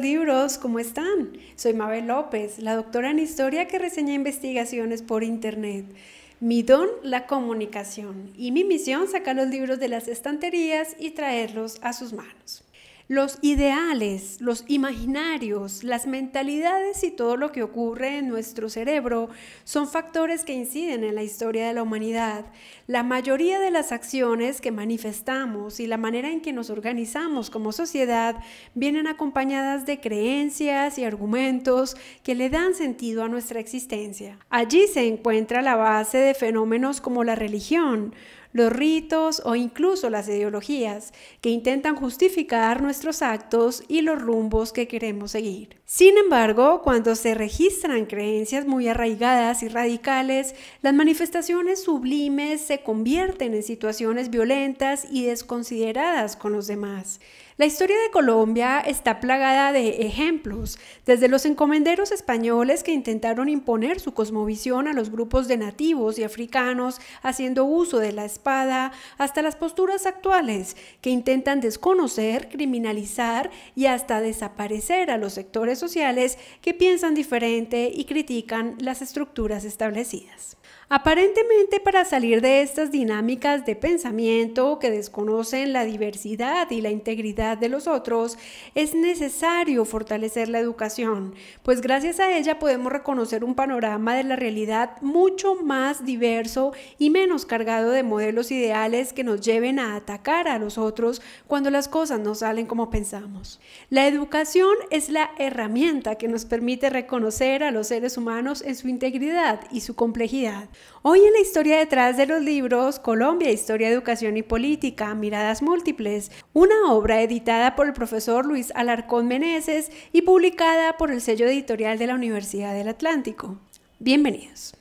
libros, ¿cómo están? Soy Mabel López, la doctora en historia que reseña investigaciones por internet. Mi don, la comunicación, y mi misión sacar los libros de las estanterías y traerlos a sus manos los ideales, los imaginarios, las mentalidades y todo lo que ocurre en nuestro cerebro son factores que inciden en la historia de la humanidad. La mayoría de las acciones que manifestamos y la manera en que nos organizamos como sociedad vienen acompañadas de creencias y argumentos que le dan sentido a nuestra existencia. Allí se encuentra la base de fenómenos como la religión, los ritos o incluso las ideologías que intentan justificar nuestros actos y los rumbos que queremos seguir. Sin embargo, cuando se registran creencias muy arraigadas y radicales, las manifestaciones sublimes se convierten en situaciones violentas y desconsideradas con los demás. La historia de Colombia está plagada de ejemplos, desde los encomenderos españoles que intentaron imponer su cosmovisión a los grupos de nativos y africanos haciendo uso de la espada, hasta las posturas actuales que intentan desconocer, criminalizar y hasta desaparecer a los sectores sociales que piensan diferente y critican las estructuras establecidas. Aparentemente para salir de estas dinámicas de pensamiento que desconocen la diversidad y la integridad de los otros, es necesario fortalecer la educación, pues gracias a ella podemos reconocer un panorama de la realidad mucho más diverso y menos cargado de modelos ideales que nos lleven a atacar a los otros cuando las cosas no salen como pensamos. La educación es la herramienta que nos permite reconocer a los seres humanos en su integridad y su complejidad, Hoy en la historia detrás de los libros, Colombia, Historia, Educación y Política, Miradas Múltiples, una obra editada por el profesor Luis Alarcón Meneses y publicada por el sello editorial de la Universidad del Atlántico. Bienvenidos.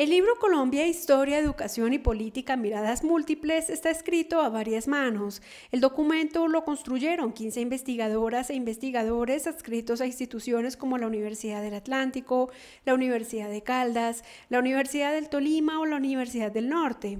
El libro Colombia, Historia, Educación y Política, Miradas Múltiples está escrito a varias manos. El documento lo construyeron 15 investigadoras e investigadores adscritos a instituciones como la Universidad del Atlántico, la Universidad de Caldas, la Universidad del Tolima o la Universidad del Norte.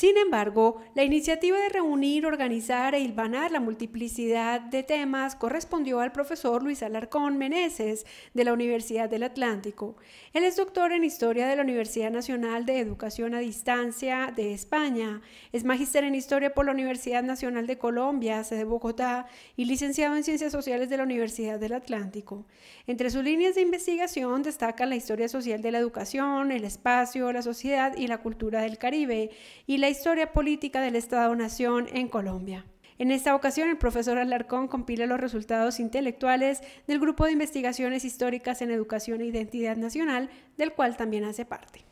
Sin embargo, la iniciativa de reunir, organizar e hilvanar la multiplicidad de temas correspondió al profesor Luis Alarcón Meneses de la Universidad del Atlántico. Él es doctor en Historia de la Universidad Nacional de Educación a Distancia de España, es magíster en Historia por la Universidad Nacional de Colombia, sede de Bogotá, y licenciado en Ciencias Sociales de la Universidad del Atlántico. Entre sus líneas de investigación destacan la historia social de la educación, el espacio, la sociedad y la cultura del Caribe, y la historia política del Estado-Nación en Colombia. En esta ocasión, el profesor Alarcón compila los resultados intelectuales del Grupo de Investigaciones Históricas en Educación e Identidad Nacional, del cual también hace parte.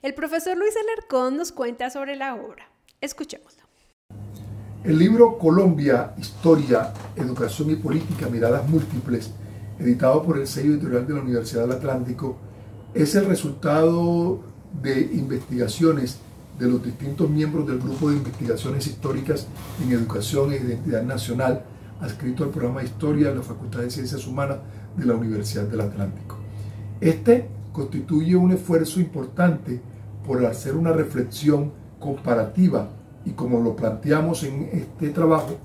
El profesor Luis Alarcón nos cuenta sobre la obra. Escuchémoslo. El libro Colombia, Historia, Educación y Política, Miradas Múltiples editado por el sello editorial de la Universidad del Atlántico, es el resultado de investigaciones de los distintos miembros del grupo de investigaciones históricas en educación e identidad nacional, adscrito al programa de historia de la Facultad de Ciencias Humanas de la Universidad del Atlántico. Este constituye un esfuerzo importante por hacer una reflexión comparativa y como lo planteamos en este trabajo,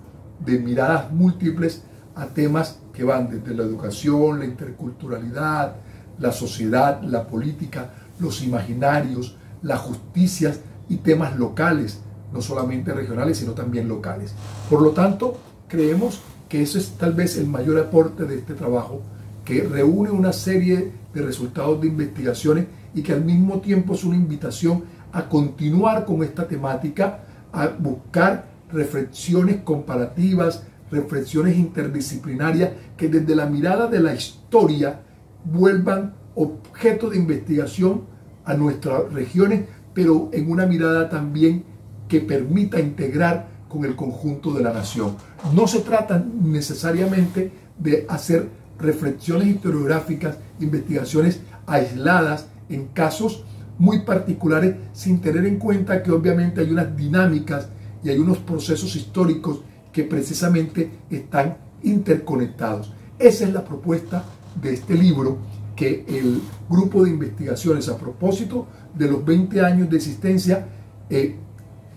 de miradas múltiples a temas que van desde la educación, la interculturalidad, la sociedad, la política, los imaginarios, las justicias y temas locales, no solamente regionales, sino también locales. Por lo tanto, creemos que ese es tal vez el mayor aporte de este trabajo, que reúne una serie de resultados de investigaciones y que al mismo tiempo es una invitación a continuar con esta temática, a buscar reflexiones comparativas, reflexiones interdisciplinarias que desde la mirada de la historia vuelvan objeto de investigación a nuestras regiones, pero en una mirada también que permita integrar con el conjunto de la nación. No se trata necesariamente de hacer reflexiones historiográficas, investigaciones aisladas en casos muy particulares, sin tener en cuenta que obviamente hay unas dinámicas y hay unos procesos históricos que precisamente están interconectados. Esa es la propuesta de este libro que el grupo de investigaciones a propósito de los 20 años de existencia eh,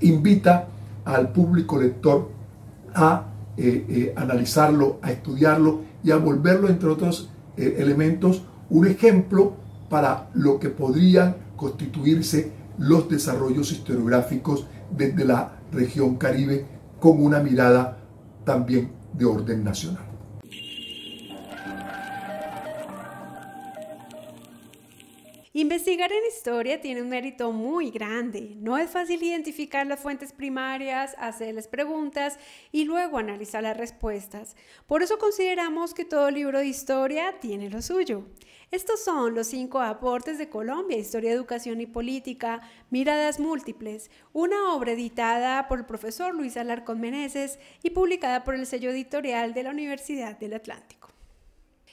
invita al público lector a eh, eh, analizarlo, a estudiarlo y a volverlo, entre otros elementos, un ejemplo para lo que podrían constituirse los desarrollos historiográficos desde la región caribe con una mirada también de orden nacional. Investigar en historia tiene un mérito muy grande. No es fácil identificar las fuentes primarias, hacerles preguntas y luego analizar las respuestas. Por eso consideramos que todo libro de historia tiene lo suyo. Estos son los cinco aportes de Colombia, Historia, Educación y Política, Miradas Múltiples, una obra editada por el profesor Luis Alarcón Meneses y publicada por el sello editorial de la Universidad del Atlántico.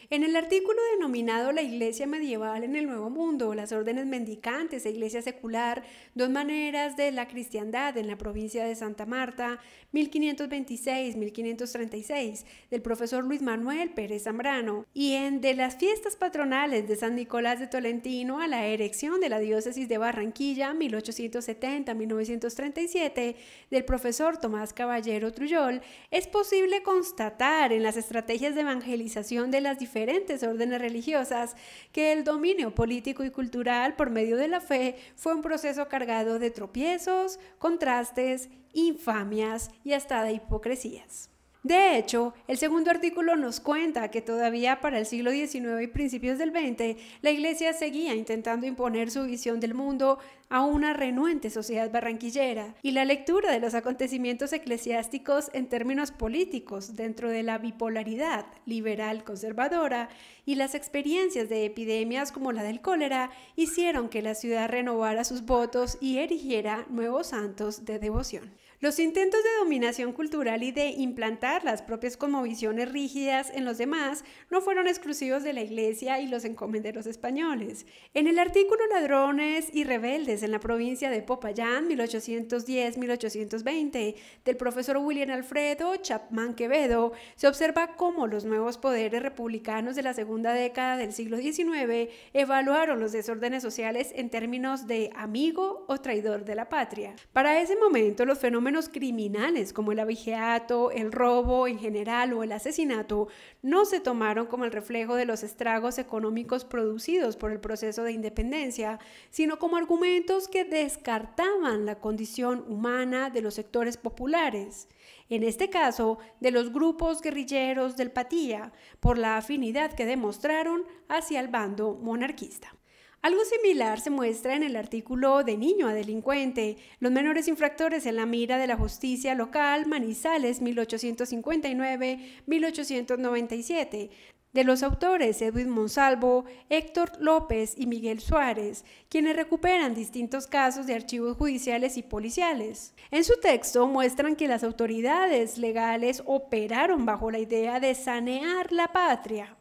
En el artículo denominado La Iglesia Medieval en el Nuevo Mundo, las órdenes mendicantes e Iglesia secular, dos maneras de la cristiandad en la provincia de Santa Marta, 1526-1536, del profesor Luis Manuel Pérez Zambrano, y en De las fiestas patronales de San Nicolás de Tolentino a la erección de la diócesis de Barranquilla, 1870-1937, del profesor Tomás Caballero Trujol, es posible constatar en las estrategias de evangelización de las diferentes diferentes órdenes religiosas, que el dominio político y cultural por medio de la fe fue un proceso cargado de tropiezos, contrastes, infamias y hasta de hipocresías. De hecho, el segundo artículo nos cuenta que todavía para el siglo XIX y principios del XX, la Iglesia seguía intentando imponer su visión del mundo a una renuente sociedad barranquillera y la lectura de los acontecimientos eclesiásticos en términos políticos dentro de la bipolaridad liberal-conservadora y las experiencias de epidemias como la del cólera hicieron que la ciudad renovara sus votos y erigiera nuevos santos de devoción. Los intentos de dominación cultural y de implantar las propias convicciones rígidas en los demás no fueron exclusivos de la Iglesia y los encomenderos españoles. En el artículo Ladrones y Rebeldes en la provincia de Popayán, 1810-1820, del profesor William Alfredo Chapman Quevedo, se observa cómo los nuevos poderes republicanos de la segunda década del siglo XIX evaluaron los desórdenes sociales en términos de amigo o traidor de la patria. Para ese momento, los fenómenos criminales como el abigeato, el robo en general o el asesinato no se tomaron como el reflejo de los estragos económicos producidos por el proceso de independencia, sino como argumento que descartaban la condición humana de los sectores populares, en este caso de los grupos guerrilleros del Patía, por la afinidad que demostraron hacia el bando monarquista. Algo similar se muestra en el artículo de niño a delincuente, los menores infractores en la mira de la justicia local, Manizales 1859-1897, de los autores Edwin Monsalvo, Héctor López y Miguel Suárez, quienes recuperan distintos casos de archivos judiciales y policiales. En su texto muestran que las autoridades legales operaron bajo la idea de sanear la patria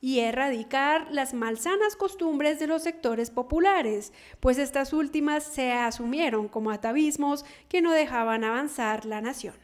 y erradicar las malsanas costumbres de los sectores populares, pues estas últimas se asumieron como atavismos que no dejaban avanzar la nación.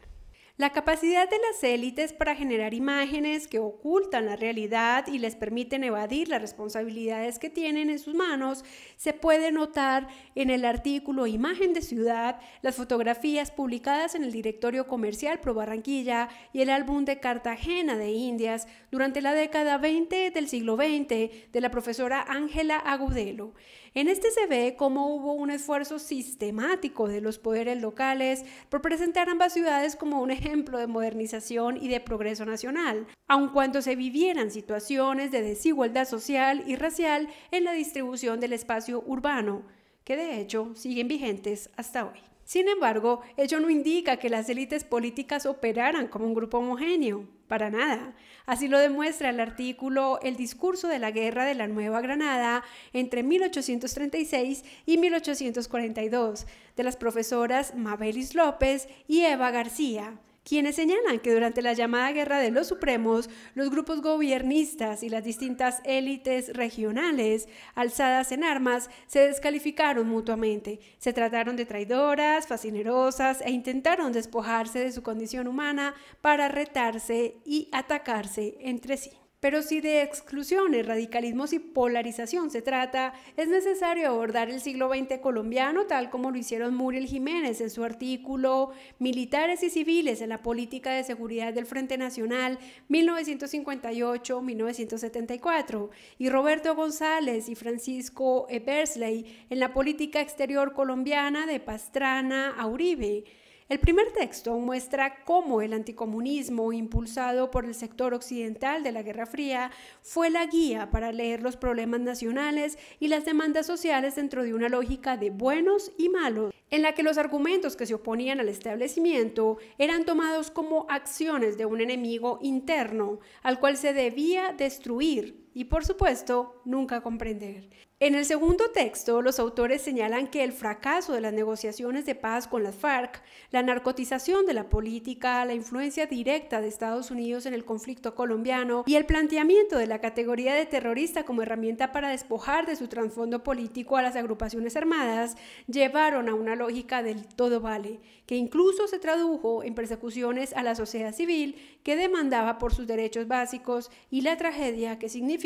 La capacidad de las élites para generar imágenes que ocultan la realidad y les permiten evadir las responsabilidades que tienen en sus manos se puede notar en el artículo Imagen de Ciudad, las fotografías publicadas en el Directorio Comercial Pro Barranquilla y el álbum de Cartagena de Indias durante la década 20 del siglo XX de la profesora Ángela Agudelo. En este se ve cómo hubo un esfuerzo sistemático de los poderes locales por presentar ambas ciudades como un ejemplo de modernización y de progreso nacional, aun cuando se vivieran situaciones de desigualdad social y racial en la distribución del espacio urbano, que de hecho siguen vigentes hasta hoy. Sin embargo, ello no indica que las élites políticas operaran como un grupo homogéneo, para nada. Así lo demuestra el artículo El discurso de la guerra de la Nueva Granada entre 1836 y 1842 de las profesoras Mabelis López y Eva García quienes señalan que durante la llamada Guerra de los Supremos, los grupos gobiernistas y las distintas élites regionales alzadas en armas se descalificaron mutuamente, se trataron de traidoras, fascinerosas e intentaron despojarse de su condición humana para retarse y atacarse entre sí. Pero si de exclusiones, radicalismos y polarización se trata, es necesario abordar el siglo XX colombiano tal como lo hicieron Muriel Jiménez en su artículo Militares y Civiles en la Política de Seguridad del Frente Nacional 1958-1974 y Roberto González y Francisco Ebersley en la Política Exterior Colombiana de Pastrana a Uribe el primer texto muestra cómo el anticomunismo, impulsado por el sector occidental de la Guerra Fría, fue la guía para leer los problemas nacionales y las demandas sociales dentro de una lógica de buenos y malos, en la que los argumentos que se oponían al establecimiento eran tomados como acciones de un enemigo interno, al cual se debía destruir y por supuesto nunca comprender. En el segundo texto, los autores señalan que el fracaso de las negociaciones de paz con las FARC, la narcotización de la política, la influencia directa de Estados Unidos en el conflicto colombiano y el planteamiento de la categoría de terrorista como herramienta para despojar de su trasfondo político a las agrupaciones armadas llevaron a una lógica del todo vale, que incluso se tradujo en persecuciones a la sociedad civil que demandaba por sus derechos básicos y la tragedia que significó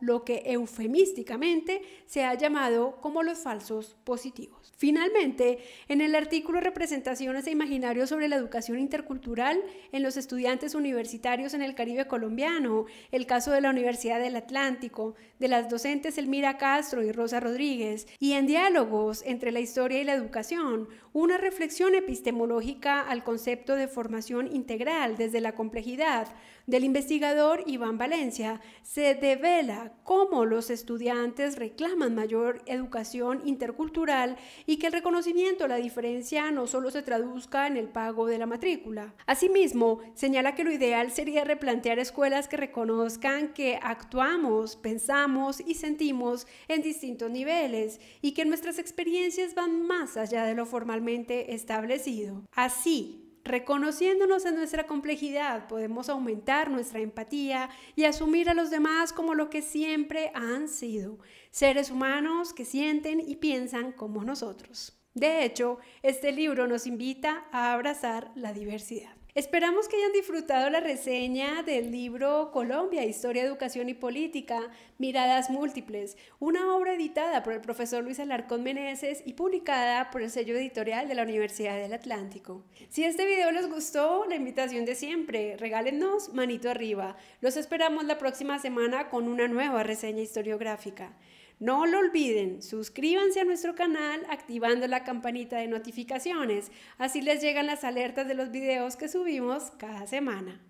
lo que eufemísticamente se ha llamado como los falsos positivos. Finalmente, en el artículo Representaciones e Imaginarios sobre la Educación Intercultural en los estudiantes universitarios en el Caribe colombiano, el caso de la Universidad del Atlántico, de las docentes Elmira Castro y Rosa Rodríguez, y en diálogos entre la historia y la educación, una reflexión epistemológica al concepto de formación integral desde la complejidad del investigador Iván Valencia, se devela cómo los estudiantes reclaman mayor educación intercultural y que el reconocimiento de la diferencia no solo se traduzca en el pago de la matrícula. Asimismo, señala que lo ideal sería replantear escuelas que reconozcan que actuamos, pensamos y sentimos en distintos niveles y que nuestras experiencias van más allá de lo formalmente establecido. Así, Reconociéndonos en nuestra complejidad, podemos aumentar nuestra empatía y asumir a los demás como lo que siempre han sido, seres humanos que sienten y piensan como nosotros. De hecho, este libro nos invita a abrazar la diversidad. Esperamos que hayan disfrutado la reseña del libro Colombia, Historia, Educación y Política, Miradas Múltiples, una obra editada por el profesor Luis Alarcón Meneses y publicada por el sello editorial de la Universidad del Atlántico. Si este video les gustó, la invitación de siempre, regálenos manito arriba. Los esperamos la próxima semana con una nueva reseña historiográfica. No lo olviden, suscríbanse a nuestro canal activando la campanita de notificaciones, así les llegan las alertas de los videos que subimos cada semana.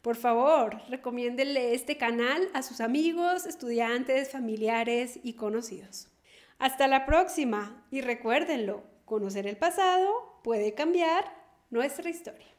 Por favor, recomiéndenle este canal a sus amigos, estudiantes, familiares y conocidos. Hasta la próxima y recuérdenlo, conocer el pasado puede cambiar nuestra historia.